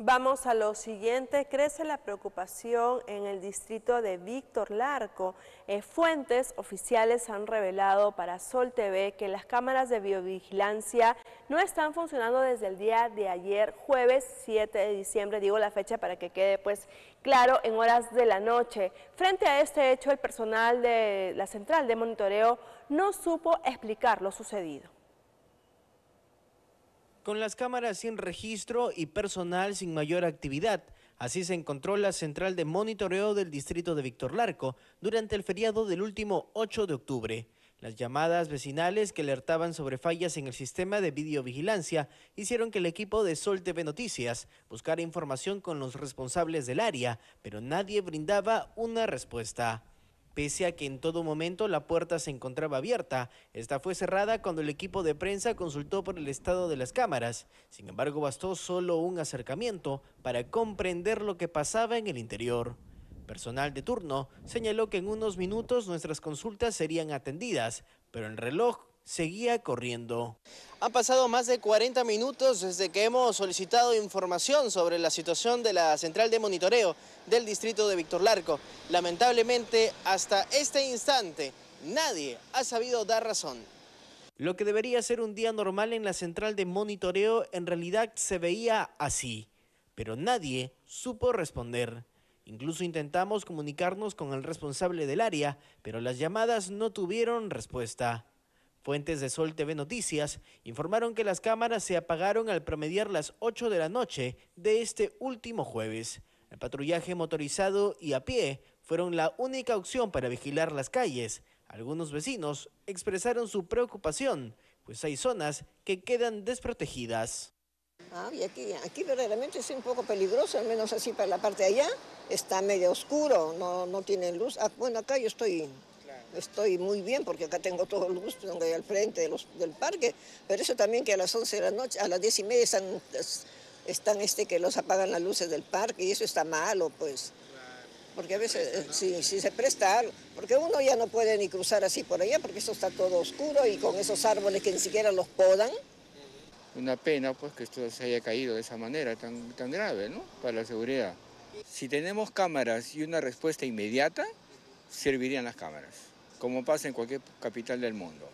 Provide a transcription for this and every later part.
Vamos a lo siguiente, crece la preocupación en el distrito de Víctor Larco. Eh, fuentes oficiales han revelado para Sol TV que las cámaras de biovigilancia no están funcionando desde el día de ayer, jueves 7 de diciembre, digo la fecha para que quede pues claro, en horas de la noche. Frente a este hecho, el personal de la central de monitoreo no supo explicar lo sucedido con las cámaras sin registro y personal sin mayor actividad. Así se encontró la central de monitoreo del distrito de Víctor Larco durante el feriado del último 8 de octubre. Las llamadas vecinales que alertaban sobre fallas en el sistema de videovigilancia hicieron que el equipo de Sol TV Noticias buscara información con los responsables del área, pero nadie brindaba una respuesta pese a que en todo momento la puerta se encontraba abierta. Esta fue cerrada cuando el equipo de prensa consultó por el estado de las cámaras. Sin embargo, bastó solo un acercamiento para comprender lo que pasaba en el interior. Personal de turno señaló que en unos minutos nuestras consultas serían atendidas, pero el reloj seguía corriendo. Han pasado más de 40 minutos desde que hemos solicitado información sobre la situación de la central de monitoreo del distrito de Víctor Larco. Lamentablemente, hasta este instante, nadie ha sabido dar razón. Lo que debería ser un día normal en la central de monitoreo en realidad se veía así, pero nadie supo responder. Incluso intentamos comunicarnos con el responsable del área, pero las llamadas no tuvieron respuesta. Fuentes de Sol TV Noticias informaron que las cámaras se apagaron al promediar las 8 de la noche de este último jueves. El patrullaje motorizado y a pie fueron la única opción para vigilar las calles. Algunos vecinos expresaron su preocupación, pues hay zonas que quedan desprotegidas. Ah, y aquí, aquí verdaderamente es un poco peligroso, al menos así para la parte de allá. Está medio oscuro, no, no tiene luz. Ah, bueno, acá yo estoy estoy muy bien porque acá tengo todo el gusto al frente del parque, pero eso también que a las 11 de la noche, a las 10 y media están, este, que los apagan las luces del parque y eso está malo, pues. Porque a veces, eh, si, se presta algo, porque uno ya no puede ni cruzar así por allá porque eso está todo oscuro y con esos árboles que ni siquiera los podan. Una pena pues que esto se haya caído de esa manera tan, tan grave, ¿no? Para la seguridad. Si tenemos cámaras y una respuesta inmediata, servirían las cámaras como pasa en cualquier capital del mundo.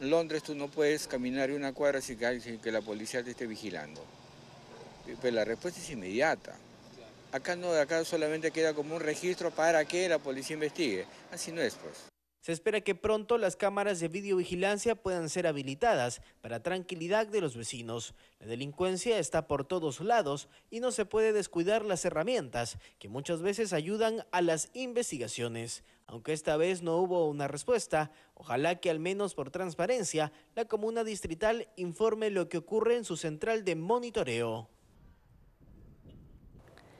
En Londres tú no puedes caminar una cuadra sin que, sin que la policía te esté vigilando. Pero la respuesta es inmediata. Acá no, acá solamente queda como un registro para que la policía investigue. Así no es, pues. Se espera que pronto las cámaras de videovigilancia puedan ser habilitadas para tranquilidad de los vecinos. La delincuencia está por todos lados y no se puede descuidar las herramientas que muchas veces ayudan a las investigaciones. Aunque esta vez no hubo una respuesta, ojalá que al menos por transparencia la comuna distrital informe lo que ocurre en su central de monitoreo.